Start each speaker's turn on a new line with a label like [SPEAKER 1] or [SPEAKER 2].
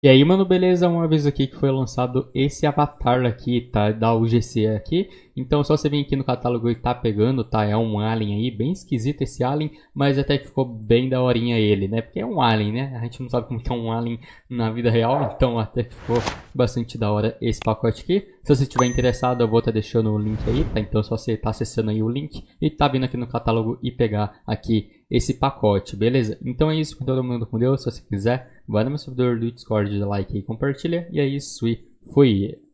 [SPEAKER 1] E aí, mano, beleza? Um aviso aqui que foi lançado esse avatar aqui, tá? Da UGC aqui. Então, só você vir aqui no catálogo e tá pegando, tá? É um alien aí, bem esquisito esse alien, mas até que ficou bem daorinha ele, né? Porque é um alien, né? A gente não sabe como que é um alien na vida real, então até que ficou bastante da hora esse pacote aqui. Se você estiver interessado, eu vou estar tá deixando o link aí, tá? Então, só você tá acessando aí o link e tá vindo aqui no catálogo e pegar aqui esse pacote, beleza? Então é isso, com todo mundo com Deus, se você quiser, vai no meu servidor do Discord, like e compartilha, e é isso, e fui!